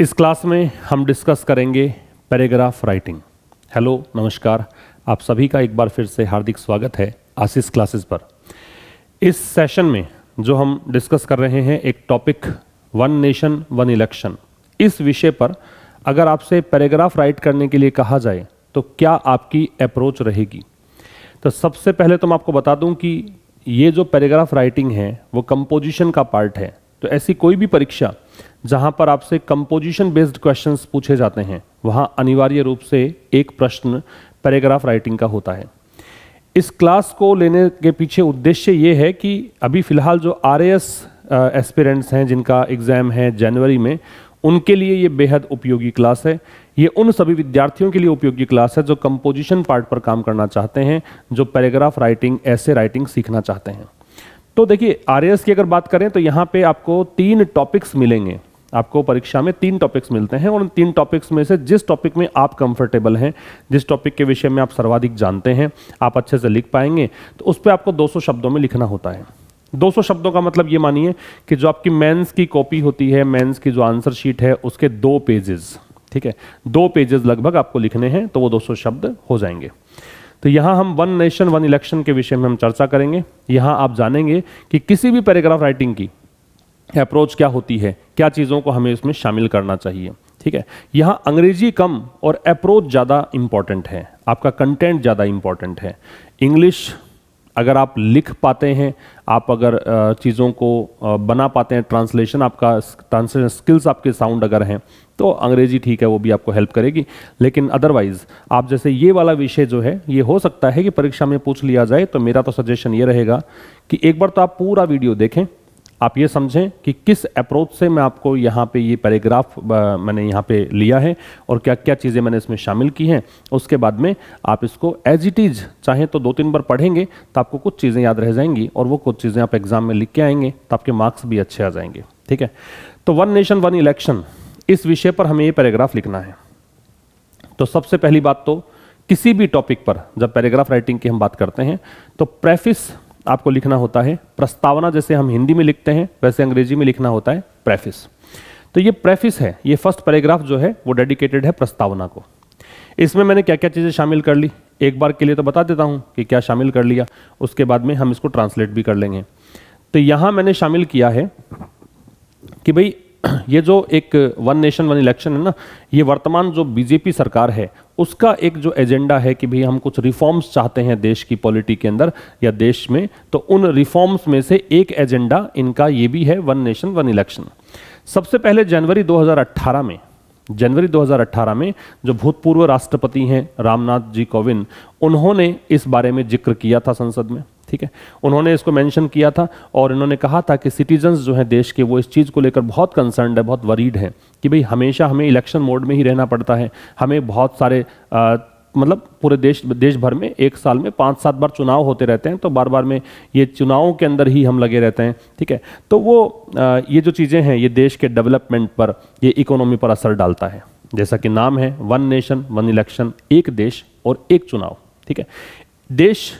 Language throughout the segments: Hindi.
इस क्लास में हम डिस्कस करेंगे पैराग्राफ राइटिंग हेलो नमस्कार आप सभी का एक बार फिर से हार्दिक स्वागत है आशीष क्लासेस पर इस सेशन में जो हम डिस्कस कर रहे हैं एक topic one nation one election इस विषय पर अगर आपसे पैराग्राफ राइट करने के लिए कहा जाए तो क्या आपकी अप्रोच रहेगी तो सबसे पहले तो मैं आपको बता दूं कि ये जो पैराग्राफ राइटिंग है वो कंपोजिशन का पार्ट है तो ऐसी कोई भी परीक्षा जहां पर आपसे कंपोजिशन बेस्ड क्वेश्चंस पूछे जाते हैं वहां अनिवार्य रूप से एक प्रश्न पैराग्राफ राइटिंग का होता है इस क्लास को लेने के पीछे उद्देश्य ये है कि अभी फ़िलहाल जो आर एस्पिरेंट्स हैं जिनका एग्ज़ाम है जनवरी में उनके लिए ये बेहद उपयोगी क्लास है ये उन सभी विद्यार्थियों के लिए उपयोगी क्लास है जो कंपोजिशन पार्ट पर काम करना चाहते हैं जो पैराग्राफ राइटिंग ऐसे राइटिंग सीखना चाहते हैं तो देखिए आर की अगर बात करें तो यहाँ पे आपको तीन टॉपिक्स मिलेंगे आपको परीक्षा में तीन टॉपिक्स मिलते हैं और उन तीन टॉपिक्स में से जिस टॉपिक में आप कंफर्टेबल हैं जिस टॉपिक के विषय में आप सर्वाधिक जानते हैं आप अच्छे से लिख पाएंगे तो उस पर आपको 200 शब्दों में लिखना होता है 200 शब्दों का मतलब ये मानिए कि जो आपकी मेंस की कॉपी होती है मेंस की जो आंसर शीट है उसके दो पेजेस ठीक है दो पेजेस लगभग आपको लिखने हैं तो वो दो शब्द हो जाएंगे तो यहाँ हम वन नेशन वन इलेक्शन के विषय में हम चर्चा करेंगे यहाँ आप जानेंगे कि किसी भी पैराग्राफ राइटिंग की अप्रोच क्या होती है क्या चीज़ों को हमें इसमें शामिल करना चाहिए ठीक है यहाँ अंग्रेजी कम और अप्रोच ज़्यादा इम्पॉर्टेंट है आपका कंटेंट ज़्यादा इम्पॉर्टेंट है इंग्लिश अगर आप लिख पाते हैं आप अगर चीज़ों को बना पाते हैं ट्रांसलेशन आपका ट्रांसलेशन स्किल्स आपके साउंड अगर हैं तो अंग्रेजी ठीक है वो भी आपको हेल्प करेगी लेकिन अदरवाइज़ आप जैसे ये वाला विषय जो है ये हो सकता है कि परीक्षा में पूछ लिया जाए तो मेरा तो सजेशन ये रहेगा कि एक बार तो आप पूरा वीडियो देखें आप ये समझें कि किस अप्रोच से मैं आपको यहाँ पे ये पैराग्राफ मैंने यहाँ पे लिया है और क्या क्या चीज़ें मैंने इसमें शामिल की हैं उसके बाद में आप इसको एज इट इज़ चाहें तो दो तीन बार पढ़ेंगे तो आपको कुछ चीज़ें याद रह जाएंगी और वो कुछ चीज़ें आप एग्ज़ाम में लिख के आएंगे तो आपके मार्क्स भी अच्छे आ जाएंगे ठीक है तो वन नेशन वन इलेक्शन इस विषय पर हमें ये पैराग्राफ लिखना है तो सबसे पहली बात तो किसी भी टॉपिक पर जब पैराग्राफ राइटिंग की हम बात करते हैं तो प्रेफिस आपको लिखना होता है प्रस्तावना जैसे हम हिंदी में लिखते हैं वैसे अंग्रेजी में लिखना होता है प्रेफिस तो ये प्रेफिस है ये फर्स्ट पैराग्राफ जो है वो डेडिकेटेड है प्रस्तावना को इसमें मैंने क्या क्या चीज़ें शामिल कर ली एक बार के लिए तो बता देता हूँ कि क्या शामिल कर लिया उसके बाद में हम इसको ट्रांसलेट भी कर लेंगे तो यहाँ मैंने शामिल किया है कि भाई ये जो एक वन नेशन वन इलेक्शन है ना ये वर्तमान जो बीजेपी सरकार है उसका एक जो एजेंडा है कि भाई हम कुछ रिफॉर्म्स चाहते हैं देश की पॉलिटी के अंदर या देश में तो उन रिफॉर्म्स में से एक एजेंडा इनका ये भी है वन नेशन वन इलेक्शन सबसे पहले जनवरी 2018 में जनवरी 2018 में जो भूतपूर्व राष्ट्रपति हैं रामनाथ जी कोविंद उन्होंने इस बारे में जिक्र किया था संसद में ठीक है उन्होंने इसको मेंशन किया था और इन्होंने कहा था कि सिटीजन्स जो हैं देश के वो इस चीज़ को लेकर बहुत कंसर्न है बहुत वरीड हैं कि भाई हमेशा हमें इलेक्शन मोड में ही रहना पड़ता है हमें बहुत सारे आ, मतलब पूरे देश देश भर में एक साल में पाँच सात बार चुनाव होते रहते हैं तो बार बार में ये चुनावों के अंदर ही हम लगे रहते हैं ठीक है तो वो आ, ये जो चीज़ें हैं ये देश के डेवलपमेंट पर ये इकोनॉमी पर असर डालता है जैसा कि नाम है वन नेशन वन इलेक्शन एक देश और एक चुनाव ठीक है देश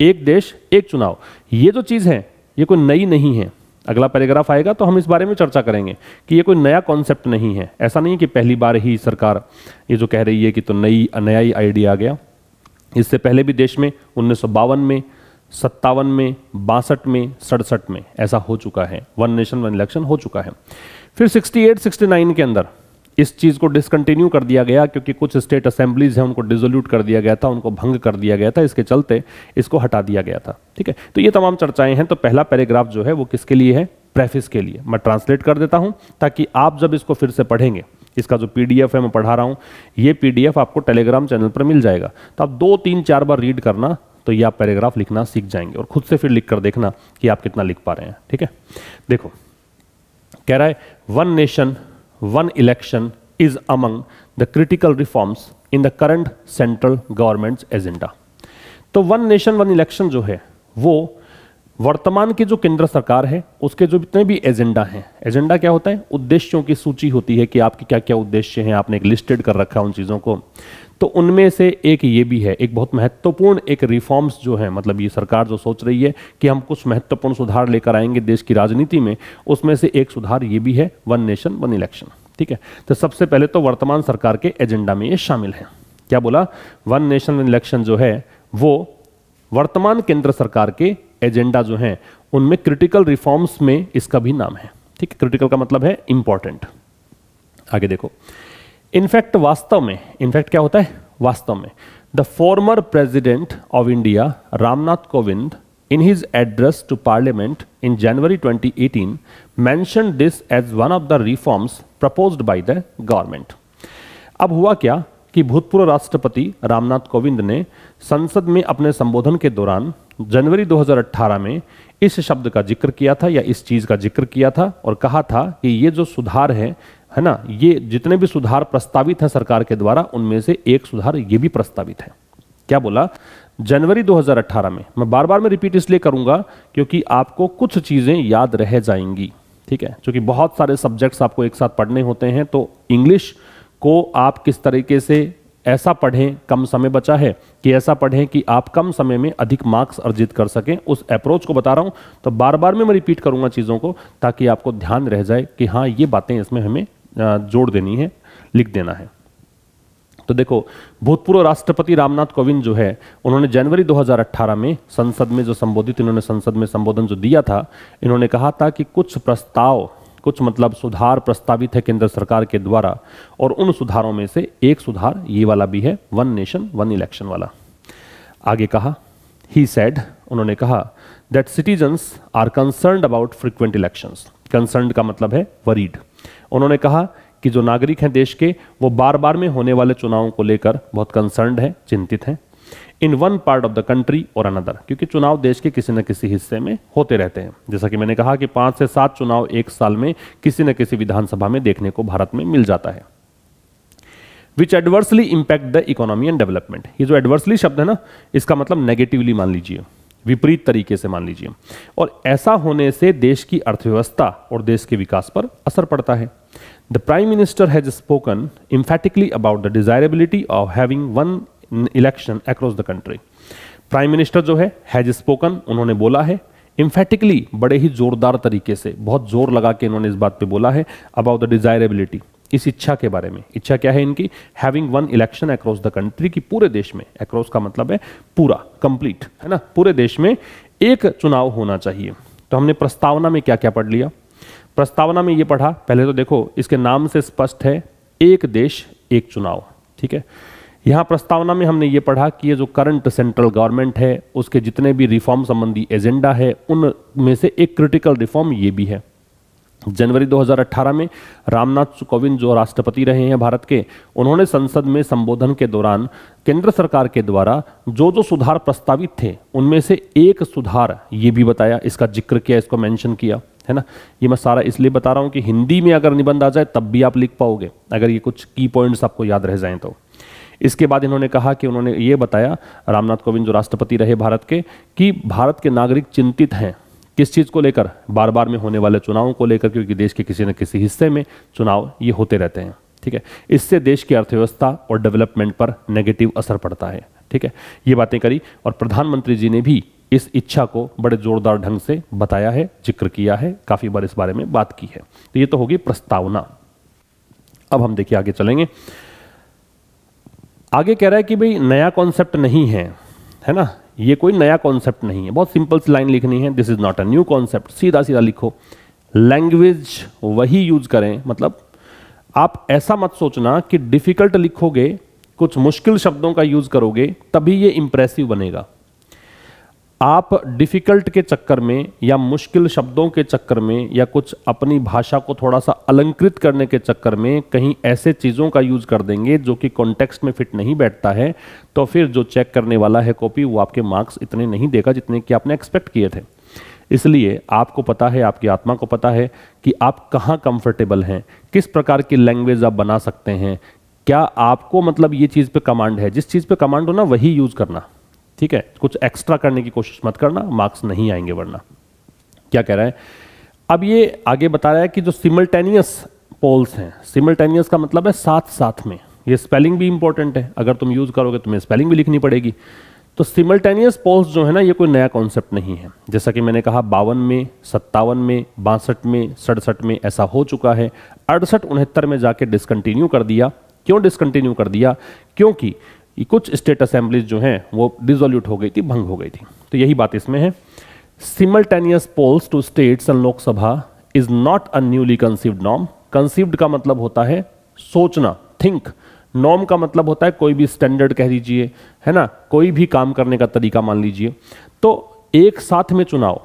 एक देश एक चुनाव ये जो चीज़ है ये कोई नई नहीं है अगला पैराग्राफ आएगा तो हम इस बारे में चर्चा करेंगे कि ये कोई नया कॉन्सेप्ट नहीं है ऐसा नहीं कि पहली बार ही सरकार ये जो कह रही है कि तो नई नया ही आइडिया आ गया इससे पहले भी देश में उन्नीस में सत्तावन में बासठ में सड़सठ में ऐसा हो चुका है वन नेशन वन इलेक्शन हो चुका है फिर 68, 69 के अंदर इस चीज़ को डिसकंटिन्यू कर दिया गया क्योंकि कुछ स्टेट असेंबलीज हैं उनको डिजोल्यूट कर दिया गया था उनको भंग कर दिया गया था इसके चलते इसको हटा दिया गया था ठीक है तो ये तमाम चर्चाएं हैं तो पहला पैराग्राफ जो है वो किसके लिए है प्रेफिस के लिए मैं ट्रांसलेट कर देता हूँ ताकि आप जब इसको फिर से पढ़ेंगे इसका जो पीडीएफ है मैं पढ़ा रहा हूँ ये पीडीएफ आपको टेलीग्राम चैनल पर मिल जाएगा तो आप दो तीन चार बार रीड करना तो ये आप पैराग्राफ लिखना सीख जाएंगे और खुद से फिर लिख कर देखना कि आप कितना लिख पा रहे हैं ठीक है देखो कह रहा है one nation one election is among the critical reforms in the current central government's agenda तो वन नेशन वन इलेक्शन जो है वो वर्तमान की जो केंद्र सरकार है उसके जो जितने भी एजेंडा हैं एजेंडा क्या होता है उद्देश्यों की सूची होती है कि आपके क्या क्या उद्देश्य हैं आपने एक लिस्टेड कर रखा है उन चीज़ों को तो उनमें से एक ये भी है एक बहुत महत्वपूर्ण एक रिफॉर्म्स जो है मतलब ये सरकार जो सोच रही है कि हम कुछ महत्वपूर्ण सुधार लेकर आएंगे देश की राजनीति में उसमें से एक सुधार ये भी है वन नेशन वन इलेक्शन ठीक है तो सबसे पहले तो वर्तमान सरकार के एजेंडा में ये शामिल है क्या बोला वन नेशन वन इलेक्शन जो है वो वर्तमान केंद्र सरकार के एजेंडा जो हैं उनमें क्रिटिकल रिफॉर्म्स में इसका भी नाम है ठीक है क्रिटिकल का मतलब है इंपॉर्टेंट आगे देखो इनफैक्ट वास्तव में इनफैक्ट क्या होता है वास्तव में the former president of India Ramnath Kovind in his address to parliament in January 2018 mention this as one of the reforms propose by the government अब हुआ क्या कि भूतपूर्व राष्ट्रपति रामनाथ कोविंद ने संसद में अपने संबोधन के दौरान जनवरी 2018 में इस शब्द का जिक्र किया था या इस चीज़ का जिक्र किया था और कहा था कि ये जो सुधार है है ना ये जितने भी सुधार प्रस्तावित हैं सरकार के द्वारा उनमें से एक सुधार ये भी प्रस्तावित है क्या बोला जनवरी 2018 में मैं बार बार में रिपीट इसलिए करूंगा क्योंकि आपको कुछ चीज़ें याद रह जाएंगी ठीक है क्योंकि बहुत सारे सब्जेक्ट्स आपको एक साथ पढ़ने होते हैं तो इंग्लिश को आप किस तरीके से ऐसा पढ़ें कम समय बचा है कि ऐसा पढ़ें कि आप कम समय में अधिक मार्क्स अर्जित कर सकें उस अप्रोच को बता रहा हूं तो बार बार में मैं रिपीट करूंगा चीज़ों को ताकि आपको ध्यान रह जाए कि हाँ ये बातें इसमें हमें जोड़ देनी है लिख देना है तो देखो भूतपूर्व राष्ट्रपति रामनाथ कोविंद जो है उन्होंने जनवरी 2018 में संसद में जो संबोधित इन्होंने संसद में संबोधन जो दिया था इन्होंने कहा था कि कुछ प्रस्ताव कुछ मतलब सुधार प्रस्तावित है केंद्र सरकार के द्वारा और उन सुधारों में से एक सुधार ये वाला भी है वन नेशन वन इलेक्शन वाला आगे कहा ही सेड उन्होंने कहा that citizens are concern about frequent election concern का मतलब है वरीड उन्होंने कहा कि जो नागरिक हैं देश के वो बार बार में होने वाले चुनावों को लेकर बहुत कंसर्न हैं चिंतित हैं in one part of the country और अनदर क्योंकि चुनाव देश के किसी न किसी हिस्से में होते रहते हैं जैसा कि मैंने कहा कि पांच से सात चुनाव एक साल में किसी न किसी विधानसभा में देखने को भारत में मिल जाता है which adversely impact the economy and development ये जो एडवर्सली शब्द है ना इसका मतलब नेगेटिवली मान लीजिए विपरीत तरीके से मान लीजिए और ऐसा होने से देश की अर्थव्यवस्था और देश के विकास पर असर पड़ता है the prime minister has spoken emphatically about the desirability of having one election across the country prime minister जो है हैज स्पोकन उन्होंने बोला है इम्फेटिकली बड़े ही जोरदार तरीके से बहुत जोर लगा के इन्होंने इस बात पे बोला है अबाउट द डिजायरेबिलिटी इस इच्छा के बारे में इच्छा क्या है इनकी having one election across the country की पूरे देश में अक्रॉस का मतलब है पूरा कंप्लीट है ना पूरे देश में एक चुनाव होना चाहिए तो हमने प्रस्तावना में क्या क्या पढ़ लिया प्रस्तावना में ये पढ़ा पहले तो देखो इसके नाम से स्पष्ट है एक देश एक चुनाव ठीक है यहाँ प्रस्तावना में हमने ये पढ़ा कि ये जो करंट सेंट्रल गवर्नमेंट है उसके जितने भी रिफॉर्म संबंधी एजेंडा है उन में से एक क्रिटिकल रिफॉर्म ये भी है जनवरी 2018 में रामनाथ कोविंद जो राष्ट्रपति रहे हैं भारत के उन्होंने संसद में संबोधन के दौरान केंद्र सरकार के द्वारा जो जो सुधार प्रस्तावित थे उनमें से एक सुधार ये भी बताया इसका जिक्र किया इसको मेंशन किया है ना ये मैं सारा इसलिए बता रहा हूँ कि हिंदी में अगर निबंध आ जाए तब भी आप लिख पाओगे अगर ये कुछ की पॉइंट्स आपको याद रह जाए तो इसके बाद इन्होंने कहा कि उन्होंने ये बताया रामनाथ कोविंद जो राष्ट्रपति रहे भारत के कि भारत के नागरिक चिंतित हैं किस चीज़ को लेकर बार बार में होने वाले चुनावों को लेकर क्योंकि देश के किसी न किसी हिस्से में चुनाव ये होते रहते हैं ठीक है इससे देश की अर्थव्यवस्था और डेवलपमेंट पर नेगेटिव असर पड़ता है ठीक है ये बातें करी और प्रधानमंत्री जी ने भी इस इच्छा को बड़े जोरदार ढंग से बताया है जिक्र किया है काफ़ी बार इस बारे में बात की है तो ये तो होगी प्रस्तावना अब हम देखिए आगे चलेंगे आगे कह रहा है कि भाई नया कॉन्सेप्ट नहीं है है ना ये कोई नया कॉन्सेप्ट नहीं है बहुत सिंपल सी लाइन लिखनी है this is not a new concept सीधा सीधा लिखो लैंग्वेज वही यूज करें मतलब आप ऐसा मत सोचना कि डिफिकल्ट लिखोगे कुछ मुश्किल शब्दों का यूज करोगे तभी ये इंप्रेसिव बनेगा आप डिफ़िकल्ट के चक्कर में या मुश्किल शब्दों के चक्कर में या कुछ अपनी भाषा को थोड़ा सा अलंकृत करने के चक्कर में कहीं ऐसे चीज़ों का यूज़ कर देंगे जो कि कॉन्टेक्स्ट में फिट नहीं बैठता है तो फिर जो चेक करने वाला है कॉपी वो आपके मार्क्स इतने नहीं देगा जितने कि आपने एक्सपेक्ट किए थे इसलिए आपको पता है आपकी आत्मा को पता है कि आप कहाँ कंफर्टेबल हैं किस प्रकार की लैंग्वेज आप बना सकते हैं क्या आपको मतलब ये चीज़ पे कमांड है जिस चीज़ पे कमांड हो ना वही यूज़ करना ठीक है कुछ एक्स्ट्रा करने की कोशिश मत करना मार्क्स नहीं आएंगे वरना क्या कह रहा है अब ये आगे बता रहा है कि जो सिमल्टेनियस पोल्स हैं सिमल्टेनियस का मतलब है साथ साथ में ये स्पेलिंग भी इंपॉर्टेंट है अगर तुम यूज़ करोगे तुम्हें स्पेलिंग भी लिखनी पड़ेगी तो सिमल्टेनियस पोल्स जो है ना ये कोई नया कॉन्सेप्ट नहीं है जैसा कि मैंने कहा बावन में सत्तावन में बासठ में सड़सठ में ऐसा हो चुका है अड़सठ उनहत्तर में जाके डिसकंटिन्यू कर दिया क्यों डिसकंटिन्यू कर दिया क्योंकि कि कुछ स्टेट असेंबलीज जो हैं वो डिजोल्यूट हो गई थी भंग हो गई थी तो यही बात इसमें है simultaneous polls to states and Lok Sabha is not a newly conceived norm conceived का मतलब होता है सोचना थिंक नॉर्म का मतलब होता है कोई भी स्टैंडर्ड कह दीजिए है ना कोई भी काम करने का तरीका मान लीजिए तो एक साथ में चुनाव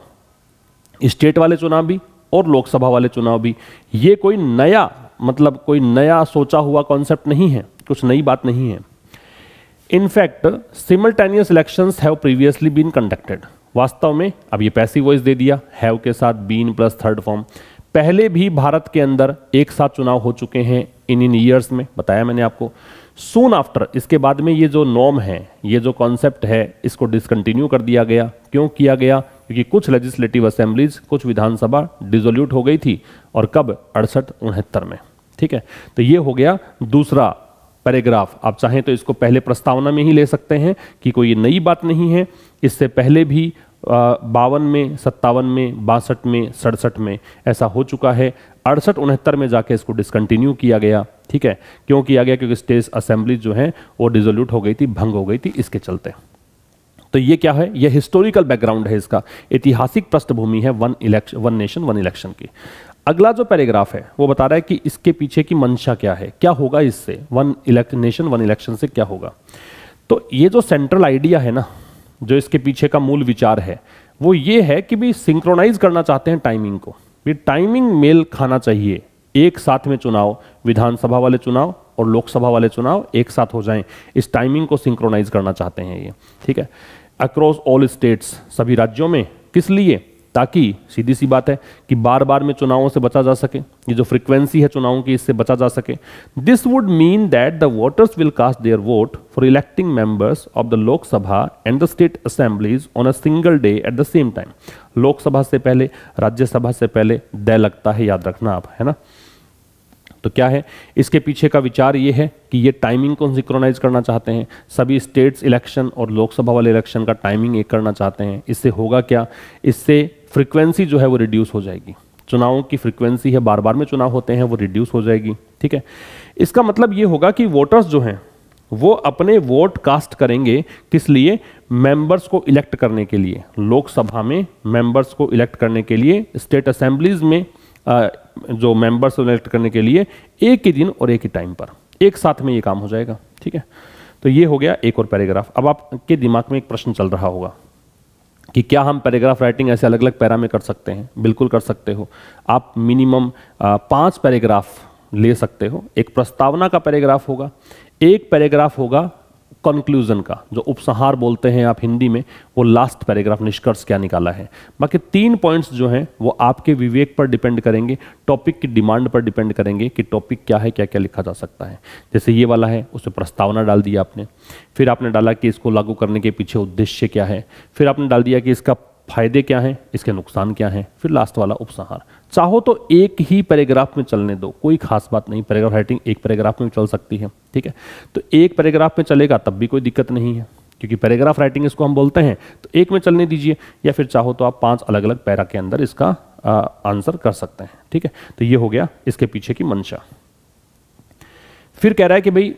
स्टेट वाले चुनाव भी और लोकसभा वाले चुनाव भी ये कोई नया मतलब कोई नया सोचा हुआ कॉन्सेप्ट नहीं है कुछ नई बात नहीं है in fact simultaneous election have previously been conducted वास्तव में अब ये पैसिव वॉइस दे दिया हैव के साथ बीन प्लस थर्ड फॉर्म पहले भी भारत के अंदर एक साथ चुनाव हो चुके हैं इन इन ईयर्स में बताया मैंने आपको सून आफ्टर इसके बाद में ये जो नॉर्म है ये जो कॉन्सेप्ट है इसको डिसकंटिन्यू कर दिया गया क्यों किया गया क्योंकि कुछ लेजिस्लेटिव असेंबलीज कुछ विधानसभा डिजोल्यूट हो गई थी और कब अड़सठ उनहत्तर में ठीक है तो ये हो गया दूसरा पैराग्राफ आप चाहें तो इसको पहले प्रस्तावना में ही ले सकते हैं कि कोई नई बात नहीं है इससे पहले भी बावन में सत्तावन में बासठ में सड़सठ में ऐसा हो चुका है अड़सठ उनहत्तर में जाके इसको डिसकंटिन्यू किया गया ठीक है क्यों किया गया क्योंकि स्टेट असेंबली जो है वो डिजोल्यूट हो गई थी भंग हो गई थी इसके चलते तो ये क्या है ये हिस्टोरिकल बैकग्राउंड है इसका ऐतिहासिक पृष्ठभूमि है one election one nation one election की अगला जो पैराग्राफ है वो बता रहा है कि इसके पीछे की मंशा क्या है क्या होगा इससे one elect nation one election से क्या होगा तो ये जो सेंट्रल आइडिया है ना जो इसके पीछे का मूल विचार है वो ये है कि भी सिंक्रोनाइज करना चाहते हैं टाइमिंग को भी टाइमिंग मेल खाना चाहिए एक साथ में चुनाव विधानसभा वाले चुनाव और लोकसभा वाले चुनाव एक साथ हो जाएं इस टाइमिंग को सिंक्रोनाइज करना चाहते हैं ये ठीक है अक्रॉस ऑल स्टेट्स सभी राज्यों में किस लिए ताकि सीधी सी बात है कि बार बार में चुनावों से बचा जा सके ये जो फ्रीक्वेंसी है चुनावों की इससे बचा जा सके this would mean that the voters will cast their vote for electing members of the Lok Sabha and the state assemblies on a single day at the same time Lok Sabha से पहले राज्यसभा से पहले दय लगता है याद रखना आप है ना तो क्या है इसके पीछे का विचार ये है कि ये टाइमिंग को सिंक्रोनाइज करना चाहते हैं सभी स्टेट्स इलेक्शन और लोकसभा वाले इलेक्शन का टाइमिंग एक करना चाहते हैं इससे होगा क्या इससे फ्रीक्वेंसी जो है वो रिड्यूस हो जाएगी चुनावों की फ्रीक्वेंसी है बार बार में चुनाव होते हैं वो रिड्यूस हो जाएगी ठीक है इसका मतलब ये होगा कि वोटर्स जो हैं वो अपने वोट कास्ट करेंगे किस लिए मेंबर्स को इलेक्ट करने के लिए लोकसभा में मेंबर्स को इलेक्ट करने के लिए स्टेट असेंबलीज में जो मेंबर्स इलेक्ट करने के लिए एक ही दिन और एक ही टाइम पर एक साथ में ये काम हो जाएगा ठीक है तो ये हो गया एक और पैराग्राफ अब आपके दिमाग में एक प्रश्न चल रहा होगा कि क्या हम पैराग्राफ राइटिंग ऐसे अलग अलग पैरा में कर सकते हैं बिल्कुल कर सकते हो आप मिनिमम पाँच पैराग्राफ ले सकते हो एक प्रस्तावना का पैराग्राफ होगा एक पैराग्राफ होगा कंक्लूजन का जो उपसंहार बोलते हैं आप हिंदी में वो लास्ट पैराग्राफ निष्कर्ष क्या निकाला है बाकी तीन पॉइंट्स जो हैं वो आपके विवेक पर डिपेंड करेंगे टॉपिक की डिमांड पर डिपेंड करेंगे कि टॉपिक क्या है क्या क्या लिखा जा सकता है जैसे ये वाला है उसमें प्रस्तावना डाल दिया आपने फिर आपने डाला कि इसको लागू करने के पीछे उद्देश्य क्या है फिर आपने डाल दिया कि इसका फायदे क्या हैं इसके नुकसान क्या हैं फिर लास्ट वाला उपसंहार चाहो तो एक ही पैराग्राफ में चलने दो कोई खास बात नहीं पैराग्राफ राइटिंग एक पैराग्राफ में चल सकती है ठीक है तो एक पैराग्राफ में चलेगा तब भी कोई दिक्कत नहीं है क्योंकि पैराग्राफ राइटिंग इसको हम बोलते हैं तो एक में चलने दीजिए या फिर चाहो तो आप पांच अलग अलग पैरा के अंदर इसका आ, आंसर कर सकते हैं ठीक है तो ये हो गया इसके पीछे की मंशा फिर कह रहा है कि भाई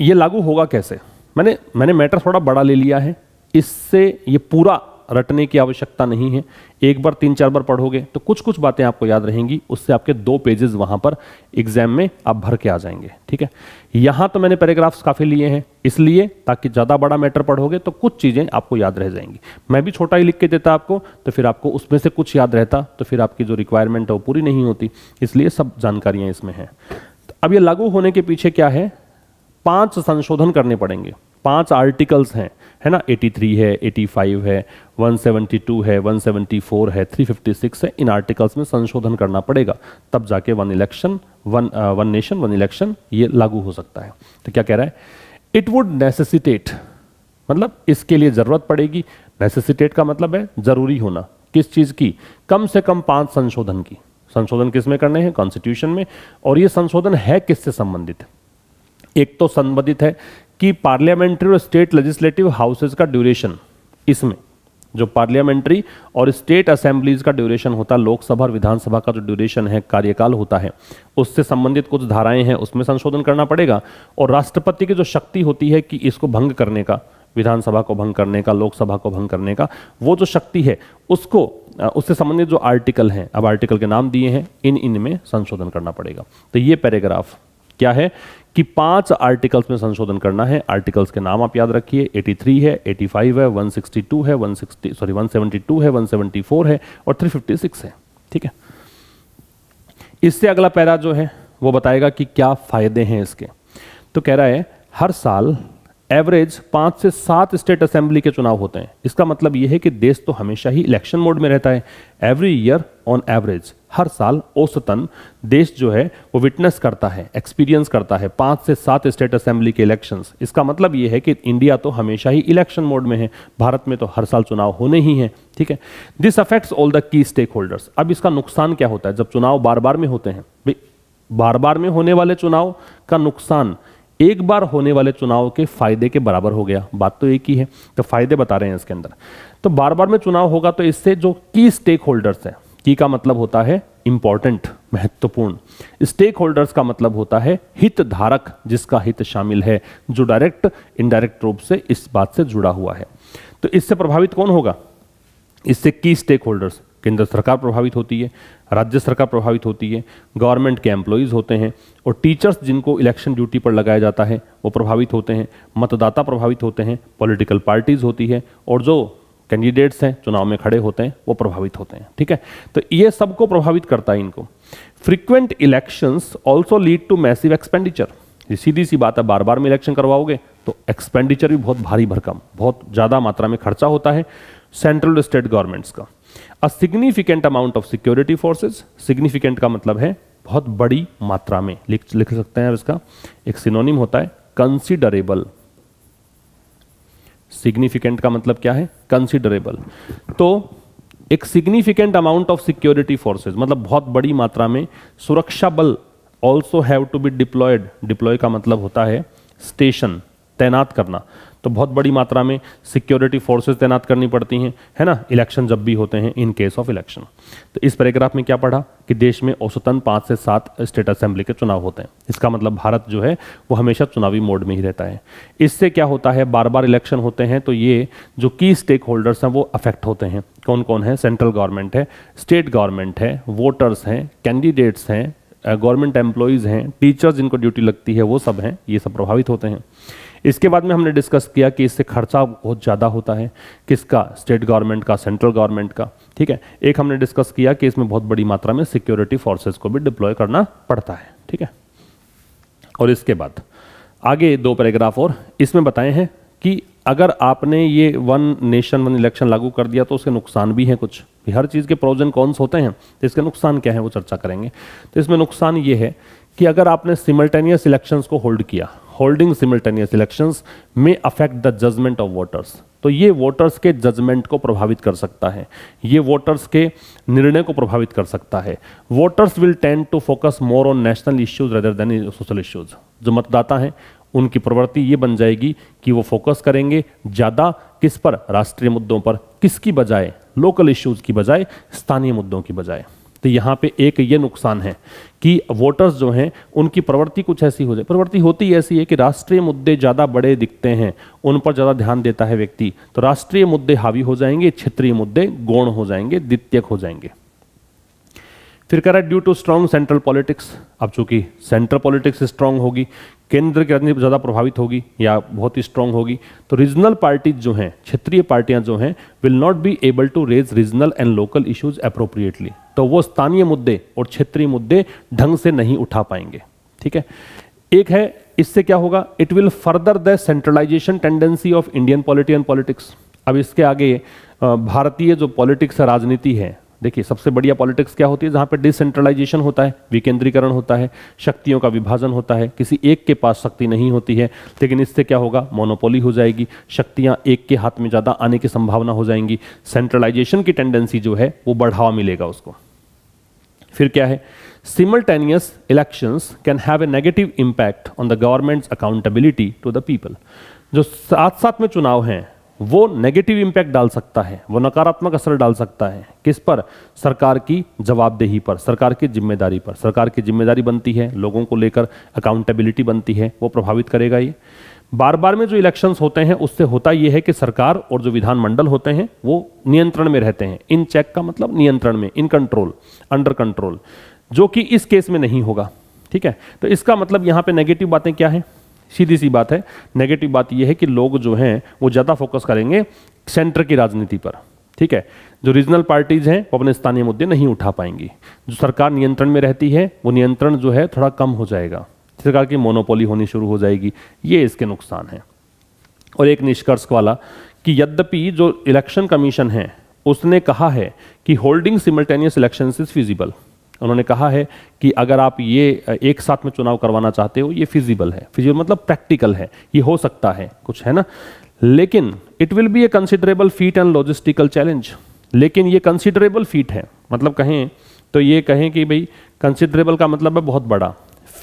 ये लागू होगा कैसे मैंने मैंने मैटर थोड़ा बड़ा ले लिया है इससे ये पूरा रटने की आवश्यकता नहीं है एक बार तीन चार बार पढ़ोगे तो कुछ कुछ बातें आपको याद रहेंगी उससे आपके दो पेजेस वहाँ पर एग्जाम में आप भर के आ जाएंगे ठीक है यहाँ तो मैंने पैराग्राफ्स काफ़ी लिए हैं इसलिए ताकि ज़्यादा बड़ा मैटर पढ़ोगे तो कुछ चीज़ें आपको याद रह जाएंगी मैं भी छोटा ही लिख के देता आपको तो फिर आपको उसमें से कुछ याद रहता तो फिर आपकी जो रिक्वायरमेंट है वो पूरी नहीं होती इसलिए सब जानकारियाँ इसमें हैं तो अब ये लागू होने के पीछे क्या है पाँच संशोधन करने पड़ेंगे पाँच आर्टिकल्स हैं है ना 83 है 85 है 172 है 174 है 356 है इन आर्टिकल्स में संशोधन करना पड़ेगा तब जाके one election one one nation one election ये लागू हो सकता है तो क्या कह रहा है इट वुड नेसेसिटेट मतलब इसके लिए ज़रूरत पड़ेगी नेसेसिटेट का मतलब है ज़रूरी होना किस चीज़ की कम से कम पांच संशोधन की संशोधन किस में करने हैं कॉन्स्टिट्यूशन में और ये संशोधन है किससे संबंधित एक तो संबंधित है कि पार्लियामेंट्री और स्टेट लेजिस्लेटिव हाउसेज का ड्यूरेशन इसमें जो पार्लियामेंट्री और स्टेट असेंबलीज का ड्यूरेशन होता है लोकसभा और विधानसभा का जो ड्यूरेशन है कार्यकाल होता है उससे संबंधित कुछ धाराएं हैं उसमें संशोधन करना पड़ेगा और राष्ट्रपति की जो शक्ति होती है कि इसको भंग करने का विधानसभा को भंग करने का लोकसभा को भंग करने का वो जो शक्ति है उसको उससे संबंधित जो आर्टिकल हैं अब आर्टिकल के नाम दिए हैं इन इनमें संशोधन करना पड़ेगा तो ये पैराग्राफ क्या है कि पांच आर्टिकल्स में संशोधन करना है आर्टिकल्स के नाम आप याद रखिए 83 है 85 है 162 है 160 सॉरी 172 है 174 है और 356 है ठीक है इससे अगला पैरा जो है वो बताएगा कि क्या फायदे हैं इसके तो कह रहा है हर साल एवरेज पांच से सात स्टेट असेंबली के चुनाव होते हैं इसका मतलब यह है कि देश तो हमेशा ही इलेक्शन मोड में रहता है एवरी ईयर ऑन एवरेज हर साल औसतन देश जो है वो विटनेस करता है एक्सपीरियंस करता है पांच से सात स्टेट असेंबली के इलेक्शंस इसका मतलब यह है कि इंडिया तो हमेशा ही इलेक्शन मोड में है भारत में तो हर साल चुनाव होने ही हैं ठीक है this affects all the key stakeholders अब इसका नुकसान क्या होता है जब चुनाव बार बार में होते हैं बार बार में होने वाले चुनाव का नुकसान एक बार होने वाले चुनाव के फायदे के बराबर हो गया बात तो एक ही है तो फायदे बता रहे हैं इसके अंदर तो बार बार में चुनाव होगा तो इससे जो की स्टेक होल्डर्स हैं की का मतलब होता है इंपॉर्टेंट महत्वपूर्ण स्टेक होल्डर्स का मतलब होता है हितधारक जिसका हित शामिल है जो डायरेक्ट इनडायरेक्ट रूप से इस बात से जुड़ा हुआ है तो इससे प्रभावित कौन होगा इससे की स्टेक होल्डर्स केंद्र सरकार प्रभावित होती है राज्य सरकार प्रभावित होती है गवर्नमेंट के एम्प्लॉयज़ होते हैं और टीचर्स जिनको इलेक्शन ड्यूटी पर लगाया जाता है वो प्रभावित होते हैं मतदाता प्रभावित होते हैं पॉलिटिकल पार्टीज़ होती है और जो कैंडिडेट्स हैं चुनाव में खड़े होते हैं वो प्रभावित होते हैं ठीक है तो ये सबको प्रभावित करता है इनको frequent elections also lead to massive expenditure ये सीधी सी बात है बार बार में इलेक्शन करवाओगे तो एक्सपेंडिचर भी बहुत भारी भरकम बहुत ज़्यादा मात्रा में खर्चा होता है सेंट्रल स्टेट गवर्नमेंट्स का a significant amount of security forces significant का मतलब है बहुत बड़ी मात्रा में लिख लिख सकते हैं इसका एक सिनोनिम होता है कंसिडरेबल सिग्निफिकेंट का मतलब क्या है कंसिडरेबल तो एक significant amount of security forces मतलब बहुत बड़ी मात्रा में सुरक्षा बल also have to be deployed deploy का मतलब होता है स्टेशन तैनात करना तो बहुत बड़ी मात्रा में सिक्योरिटी फोर्सेज तैनात करनी पड़ती हैं है ना इलेक्शन जब भी होते हैं इन केस ऑफ इलेक्शन तो इस पैराग्राफ में क्या पढ़ा कि देश में औसतन पाँच से सात स्टेट असेंबली के चुनाव होते हैं इसका मतलब भारत जो है वो हमेशा चुनावी मोड में ही रहता है इससे क्या होता है बार बार इलेक्शन होते हैं तो ये जो की स्टेक होल्डर्स हैं वो अफेक्ट होते हैं कौन कौन है सेंट्रल गवर्नमेंट है स्टेट गवर्नमेंट है वोटर्स हैं कैंडिडेट्स हैं गवर्नमेंट एम्प्लॉयज़ हैं टीचर्स जिनको ड्यूटी लगती है वो सब हैं ये सब प्रभावित होते हैं इसके बाद में हमने डिस्कस किया कि इससे खर्चा बहुत ज़्यादा होता है किसका स्टेट गवर्नमेंट का सेंट्रल गवर्नमेंट का ठीक है एक हमने डिस्कस किया कि इसमें बहुत बड़ी मात्रा में सिक्योरिटी फोर्सेज को भी डिप्लॉय करना पड़ता है ठीक है और इसके बाद आगे दो पैराग्राफ और इसमें बताए हैं कि अगर आपने ये वन नेशन वन इलेक्शन लागू कर दिया तो उसके नुकसान भी हैं कुछ भी हर चीज़ के प्रोजन कौन से होते हैं तो इसके नुकसान क्या है वो चर्चा करेंगे तो इसमें नुकसान ये है कि अगर आपने सिमल्टेनियस इलेक्शंस को होल्ड किया होल्डिंग सिमिल्टेनियस इलेक्शंस में affect the judgment of voters तो ये वोटर्स के जजमेंट को प्रभावित कर सकता है ये वोटर्स के निर्णय को प्रभावित कर सकता है voters will tend to focus more on national issues rather than social issues जो मतदाता हैं उनकी प्रवृत्ति ये बन जाएगी कि वो फोकस करेंगे ज़्यादा किस पर राष्ट्रीय मुद्दों पर किसकी बजाय लोकल इश्यूज़ की बजाय स्थानीय मुद्दों की बजाय तो यहाँ पे एक ये नुकसान है कि वोटर्स जो हैं उनकी प्रवृत्ति कुछ ऐसी हो जाए प्रवृत्ति होती ऐसी है कि राष्ट्रीय मुद्दे ज़्यादा बड़े दिखते हैं उन पर ज़्यादा ध्यान देता है व्यक्ति तो राष्ट्रीय मुद्दे हावी हो जाएंगे क्षेत्रीय मुद्दे गौण हो जाएंगे द्वितीयक हो जाएंगे फिर कह रहा है due to strong central politics अब चूंकि सेंट्रल पॉलिटिक्स स्ट्रांग होगी केंद्र की राजनीति ज़्यादा प्रभावित होगी या बहुत ही स्ट्रांग होगी तो रीजनल पार्टीज जो हैं क्षेत्रीय पार्टियां जो हैं will not be able to raise regional and local issues appropriately तो वो स्थानीय मुद्दे और क्षेत्रीय मुद्दे ढंग से नहीं उठा पाएंगे ठीक है एक है इससे क्या होगा it will further the centralisation tendency of Indian polity and politics अब इसके आगे भारतीय जो पॉलिटिक्स राजनीति है देखिए सबसे बढ़िया पॉलिटिक्स क्या होती है जहां पर डिसेंट्रलाइजेशन होता है विकेंद्रीकरण होता है शक्तियों का विभाजन होता है किसी एक के पास शक्ति नहीं होती है लेकिन इससे क्या होगा मोनोपोली हो जाएगी शक्तियां एक के हाथ में ज़्यादा आने की संभावना हो जाएंगी सेंट्रलाइजेशन की टेंडेंसी जो है वो बढ़ावा मिलेगा उसको फिर क्या है simultaneous election can have a negative impact on the government accountability to the people जो साथ साथ में चुनाव हैं वो नेगेटिव इम्पैक्ट डाल सकता है वो नकारात्मक असर डाल सकता है किस पर सरकार की जवाबदेही पर सरकार की जिम्मेदारी पर सरकार की जिम्मेदारी बनती है लोगों को लेकर अकाउंटेबिलिटी बनती है वो प्रभावित करेगा ये बार बार में जो इलेक्शंस होते हैं उससे होता यह है कि सरकार और जो विधानमंडल होते हैं वो नियंत्रण में रहते हैं इन चेक का मतलब नियंत्रण में इन कंट्रोल अंडर कंट्रोल जो कि इस केस में नहीं होगा ठीक है तो इसका मतलब यहाँ पे नेगेटिव बातें क्या हैं सीधी सी बात है नेगेटिव बात यह है कि लोग जो हैं वो ज़्यादा फोकस करेंगे सेंटर की राजनीति पर ठीक है जो रीजनल पार्टीज हैं वो अपने स्थानीय मुद्दे नहीं उठा पाएंगी जो सरकार नियंत्रण में रहती है वो नियंत्रण जो है थोड़ा कम हो जाएगा सरकार की मोनोपोली होनी शुरू हो जाएगी ये इसके नुकसान हैं और एक निष्कर्ष वाला कि यद्यपि जो इलेक्शन कमीशन है उसने कहा है कि holding simultaneous election is feasible उन्होंने कहा है कि अगर आप ये एक साथ में चुनाव करवाना चाहते हो ये फिजिबल है फिजिबल मतलब प्रैक्टिकल है ये हो सकता है कुछ है ना लेकिन it will be a considerable feat and logistical challenge लेकिन ये कंसिडरेबल फीट है मतलब कहें तो ये कहें कि भाई कंसिडरेबल का मतलब है बहुत बड़ा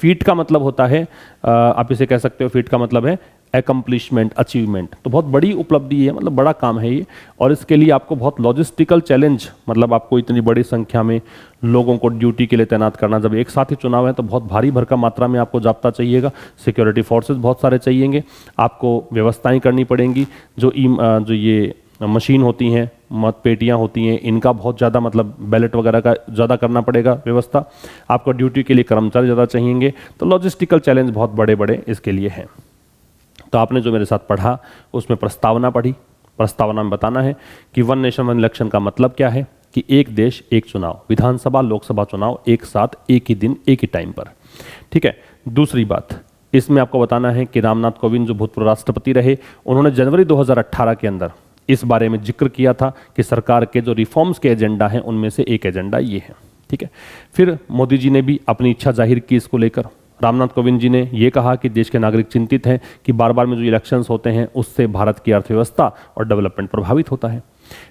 फीट का मतलब होता है आप इसे कह सकते हो फीट का मतलब है एकम्प्लिशमेंट अचीवमेंट तो बहुत बड़ी उपलब्धि है मतलब बड़ा काम है ये और इसके लिए आपको बहुत लॉजिस्टिकल चैलेंज मतलब आपको इतनी बड़ी संख्या में लोगों को ड्यूटी के लिए तैनात करना जब एक साथ ही चुनाव है तो बहुत भारी भरकम मात्रा में आपको जाप्ता चाहिएगा सिक्योरिटी फोर्सेज बहुत सारे चाहिएंगे आपको व्यवस्थाएँ करनी पड़ेंगी जो ई e, जो ये मशीन होती हैं मत पेटियाँ होती हैं इनका बहुत ज़्यादा मतलब बैलेट वगैरह का ज़्यादा करना पड़ेगा व्यवस्था आपको ड्यूटी के लिए कर्मचारी ज़्यादा चाहिएंगे तो लॉजिस्टिकल चैलेंज बहुत बड़े बड़े इसके लिए हैं तो आपने जो मेरे साथ पढ़ा उसमें प्रस्तावना पढ़ी प्रस्तावना में बताना है कि वन नेशन वन इलेक्शन का मतलब क्या है कि एक देश एक चुनाव विधानसभा लोकसभा चुनाव एक साथ एक ही दिन एक ही टाइम पर ठीक है दूसरी बात इसमें आपको बताना है कि रामनाथ कोविंद जो भूतपूर्व राष्ट्रपति रहे उन्होंने जनवरी 2018 के अंदर इस बारे में जिक्र किया था कि सरकार के जो रिफॉर्म्स के एजेंडा हैं उनमें से एक एजेंडा ये है ठीक है फिर मोदी जी ने भी अपनी इच्छा जाहिर की इसको लेकर रामनाथ कोविंद जी ने यह कहा कि देश के नागरिक चिंतित हैं कि बार बार में जो इलेक्शंस होते हैं उससे भारत की अर्थव्यवस्था और डेवलपमेंट प्रभावित होता है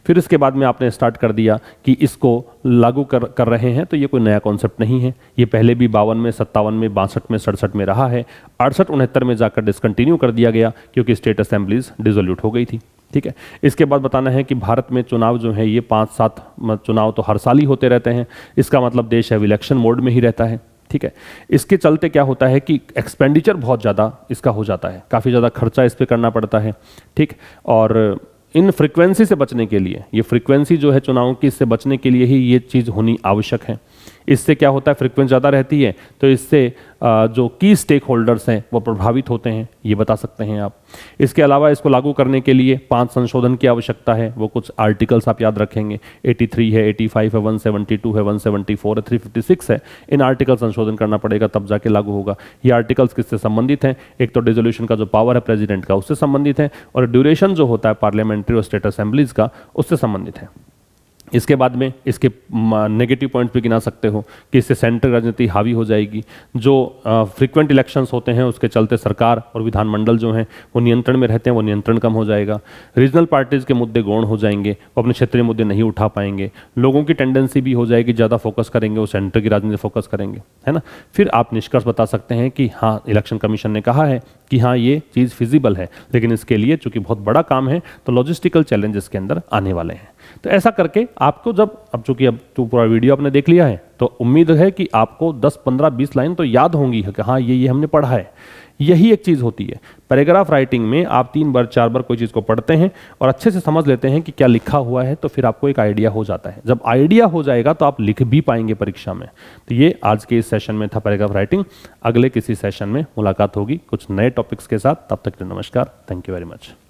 फिर इसके बाद में आपने स्टार्ट कर दिया कि इसको लागू कर कर रहे हैं तो ये कोई नया कॉन्सेप्ट नहीं है ये पहले भी बावन में सत्तावन में बासठ में सड़सठ में रहा है अड़सठ उनहत्तर में जाकर डिसकंटिन्यू कर दिया गया क्योंकि स्टेट असेंबलीज डिजोल्यूट हो गई थी ठीक है इसके बाद बताना है कि भारत में चुनाव जो है ये पाँच सात चुनाव तो हर साल ही होते रहते हैं इसका मतलब देश अब इलेक्शन मोड में ही रहता है ठीक है इसके चलते क्या होता है कि एक्सपेंडिचर बहुत ज़्यादा इसका हो जाता है काफ़ी ज़्यादा खर्चा इस पर करना पड़ता है ठीक और इन फ्रीक्वेंसी से बचने के लिए ये फ्रीक्वेंसी जो है चुनाव की इससे बचने के लिए ही ये चीज़ होनी आवश्यक है इससे क्या होता है फ्रिक्वेंस ज़्यादा रहती है तो इससे जो की स्टेक होल्डर्स हैं वो प्रभावित होते हैं ये बता सकते हैं आप इसके अलावा इसको लागू करने के लिए पांच संशोधन की आवश्यकता है वो कुछ आर्टिकल्स आप याद रखेंगे 83 है 85 है 172 है 174 है 356 है इन आर्टिकल संशोधन करना पड़ेगा तब जाके लागू होगा ये आर्टिकल्स किससे संबंधित हैं एक तो रेजोल्यूशन का जो पावर है प्रेजिडेंट का उससे संबंधित है और ड्यूरेशन जो होता है पार्लियामेंट्री और स्टेट असेंबलीज का उससे संबंधित है इसके बाद में इसके नेगेटिव पॉइंट्स भी गिना सकते हो कि इससे सेंट्रल राजनीति हावी हो जाएगी जो फ्रीक्वेंट इलेक्शंस होते हैं उसके चलते सरकार और विधानमंडल जो हैं वो नियंत्रण में रहते हैं वो नियंत्रण कम हो जाएगा रीजनल पार्टीज़ के मुद्दे गौण हो जाएंगे वो अपने क्षेत्रीय मुद्दे नहीं उठा पाएंगे लोगों की टेंडेंसी भी हो जाएगी ज़्यादा फोकस करेंगे वो सेंटर की राजनीति फोकस करेंगे है ना फिर आप निष्कर्ष बता सकते हैं कि हाँ इलेक्शन कमीशन ने कहा है कि हाँ ये चीज़ फिजिबल है लेकिन इसके लिए चूँकि बहुत बड़ा काम है तो लॉजिस्टिकल चैलेंजेस के अंदर आने वाले हैं तो ऐसा करके आपको जब अब चूंकि अब तो पूरा वीडियो आपने देख लिया है तो उम्मीद है कि आपको 10 15 20 लाइन तो याद होंगी कि हाँ ये ये हमने पढ़ा है यही एक चीज़ होती है पैराग्राफ राइटिंग में आप तीन बार चार बार कोई चीज़ को पढ़ते हैं और अच्छे से समझ लेते हैं कि क्या लिखा हुआ है तो फिर आपको एक आइडिया हो जाता है जब आइडिया हो जाएगा तो आप लिख भी पाएंगे परीक्षा में तो ये आज के इस सेशन में था पैराग्राफ राइटिंग अगले किसी सेशन में मुलाकात होगी कुछ नए टॉपिक्स के साथ तब तक नमस्कार थैंक यू वेरी मच